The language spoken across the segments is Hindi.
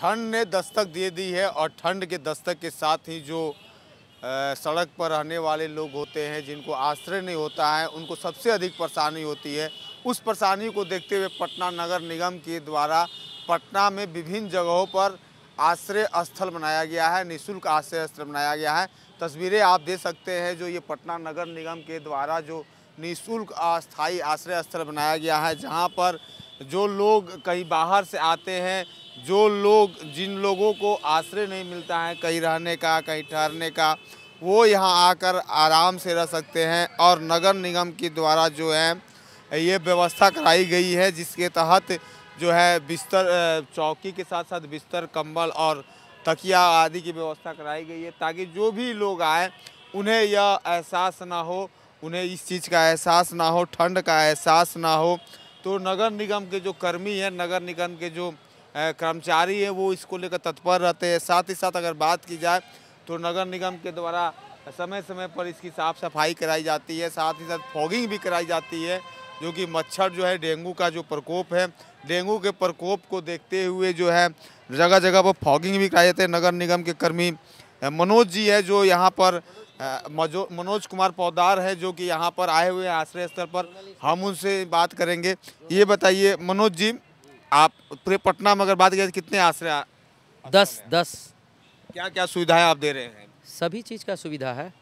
ठंड ने दस्तक दे दी है और ठंड के दस्तक के साथ ही जो आ, सड़क पर रहने वाले लोग होते हैं जिनको आश्रय नहीं होता है उनको सबसे अधिक परेशानी होती है उस परेशानी को देखते हुए पटना नगर निगम के द्वारा पटना में विभिन्न जगहों पर आश्रय स्थल बनाया गया है निशुल्क आश्रय स्थल बनाया गया है तस्वीरें आप देख सकते हैं जो ये पटना नगर निगम के द्वारा जो निःशुल्क अस्थायी आश्रय स्थल बनाया गया है जहाँ पर जो लोग कहीं बाहर से आते हैं जो लोग जिन लोगों को आश्रय नहीं मिलता है कहीं रहने का कहीं ठहरने का वो यहाँ आकर आराम से रह सकते हैं और नगर निगम के द्वारा जो है ये व्यवस्था कराई गई है जिसके तहत जो है बिस्तर चौकी के साथ साथ बिस्तर कंबल और तकिया आदि की व्यवस्था कराई गई है ताकि जो भी लोग आए उन्हें यह एहसास ना हो उन्हें इस चीज़ का एहसास ना हो ठंड का एहसास ना हो तो नगर निगम के जो कर्मी हैं नगर निगम के जो कर्मचारी है वो इसको लेकर तत्पर रहते हैं साथ ही साथ अगर बात की जाए तो नगर निगम के द्वारा समय समय पर इसकी साफ़ सफाई कराई जाती है साथ ही साथ फॉगिंग भी कराई जाती है जो कि मच्छर जो है डेंगू का जो प्रकोप है डेंगू के प्रकोप को देखते हुए जो है जगह जगह पर फॉगिंग भी कराई जाती है नगर निगम के कर्मी मनोज जी है जो यहाँ पर मजो मनोज कुमार पौदार है जो कि यहाँ पर आए हुए हैं आश्रय स्तर पर हम उनसे बात करेंगे ये बताइए मनोज जी आप पूरे पटना में अगर बात करें तो कितने आश्रय दस दस क्या क्या सुविधाएं आप दे रहे हैं सभी चीज़ का सुविधा है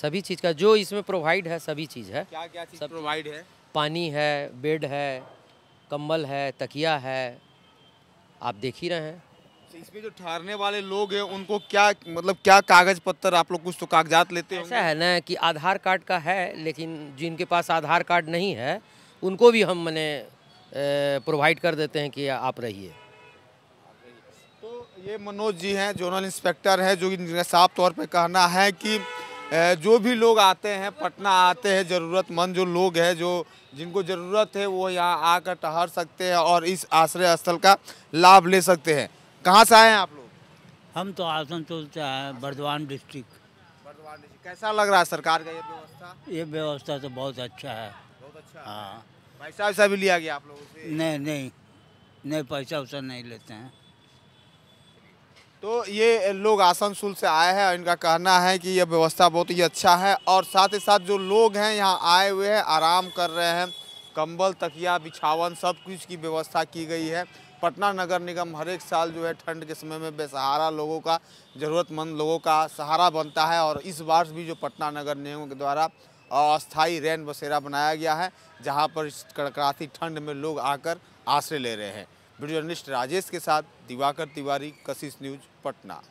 सभी चीज़ का जो इसमें प्रोवाइड है सभी चीज़ है क्या क्या चीज़ प्रोवाइड है पानी है बेड है कंबल है तकिया है आप देख ही रहे हैं तो इसमें जो ठहरने वाले लोग हैं उनको क्या मतलब क्या कागज पत्र आप लोग कुछ तो कागजात लेते हैं ऐसा है ना कि आधार कार्ड का है लेकिन जिनके पास आधार कार्ड नहीं है उनको भी हम मैंने प्रोवाइड कर देते हैं कि आप रहिए तो ये मनोज जी हैं जोनल इंस्पेक्टर हैं जो साफ तौर पे कहना है कि जो भी लोग आते हैं पटना आते हैं ज़रूरतमंद जो लोग हैं जो जिनको ज़रूरत है वो यहाँ आकर टहर सकते हैं और इस आश्रय स्थल का लाभ ले सकते हैं कहाँ से आए हैं आप लोग हम तो आसनसोल से आए बर्धवान डिस्ट्रिक्ट बर्धवान डिस्ट्रिक्ट कैसा लग रहा है सरकार का ये व्यवस्था ये व्यवस्था तो बहुत अच्छा है बहुत अच्छा हाँ पैसा वैसा भी लिया गया आप लोगों से नहीं नहीं नहीं पैसा वैसा नहीं लेते हैं तो ये लोग आसनसोल से आए हैं और इनका कहना है कि यह व्यवस्था बहुत ही अच्छा है और साथ ही साथ जो लोग हैं यहाँ आए हुए हैं आराम कर रहे हैं कंबल तकिया बिछावन सब कुछ की व्यवस्था की गई है पटना नगर निगम हर एक साल जो है ठंड के समय में बेसहारा लोगों का ज़रूरतमंद लोगों का सहारा बनता है और इस बार भी जो पटना नगर निगम के द्वारा अस्थायी रैन बसेरा बनाया गया है जहाँ पर इस कड़कड़ाती ठंड में लोग आकर आश्रय ले रहे हैं वीडियो जर्नलिस्ट राजेश के साथ दिवाकर तिवारी कशिश न्यूज पटना